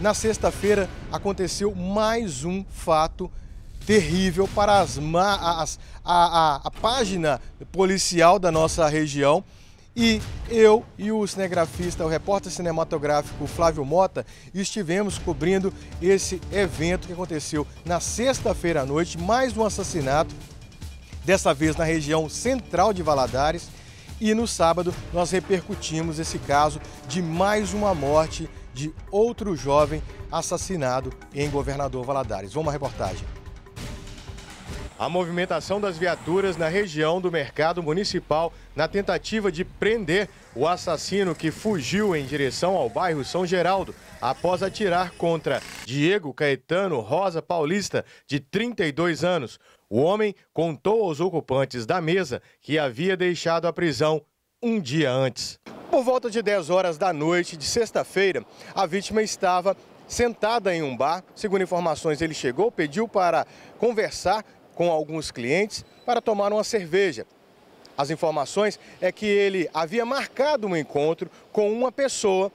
Na sexta-feira aconteceu mais um fato terrível para as, as a, a, a página policial da nossa região. E eu e o cinegrafista, o repórter cinematográfico Flávio Mota, estivemos cobrindo esse evento que aconteceu na sexta-feira à noite, mais um assassinato, dessa vez na região central de Valadares. E no sábado nós repercutimos esse caso de mais uma morte de outro jovem assassinado em Governador Valadares. Vamos à reportagem. A movimentação das viaturas na região do mercado municipal na tentativa de prender o assassino que fugiu em direção ao bairro São Geraldo após atirar contra Diego Caetano Rosa Paulista, de 32 anos. O homem contou aos ocupantes da mesa que havia deixado a prisão um dia antes. Por volta de 10 horas da noite de sexta-feira, a vítima estava sentada em um bar. Segundo informações, ele chegou, pediu para conversar com alguns clientes para tomar uma cerveja. As informações é que ele havia marcado um encontro com uma pessoa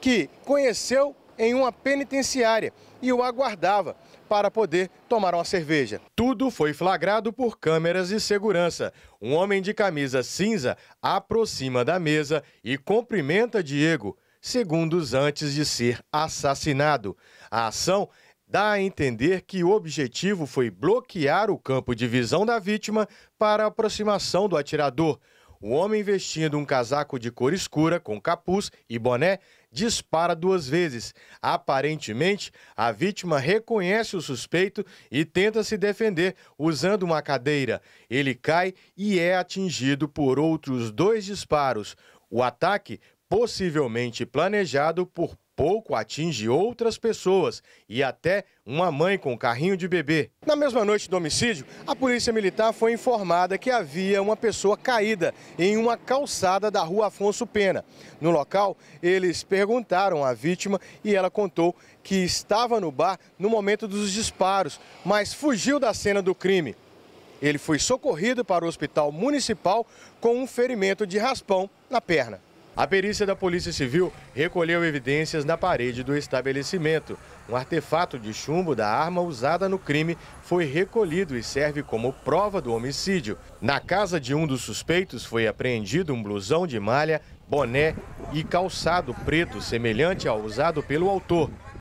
que conheceu em uma penitenciária e o aguardava para poder tomar uma cerveja. Tudo foi flagrado por câmeras de segurança. Um homem de camisa cinza aproxima da mesa e cumprimenta Diego segundos antes de ser assassinado. A ação dá a entender que o objetivo foi bloquear o campo de visão da vítima para a aproximação do atirador. O homem vestindo um casaco de cor escura com capuz e boné dispara duas vezes. Aparentemente, a vítima reconhece o suspeito e tenta se defender usando uma cadeira. Ele cai e é atingido por outros dois disparos. O ataque possivelmente planejado por pouco atinge outras pessoas e até uma mãe com um carrinho de bebê. Na mesma noite do homicídio, a polícia militar foi informada que havia uma pessoa caída em uma calçada da rua Afonso Pena. No local, eles perguntaram à vítima e ela contou que estava no bar no momento dos disparos, mas fugiu da cena do crime. Ele foi socorrido para o hospital municipal com um ferimento de raspão na perna. A perícia da Polícia Civil recolheu evidências na parede do estabelecimento. Um artefato de chumbo da arma usada no crime foi recolhido e serve como prova do homicídio. Na casa de um dos suspeitos foi apreendido um blusão de malha, boné e calçado preto semelhante ao usado pelo autor.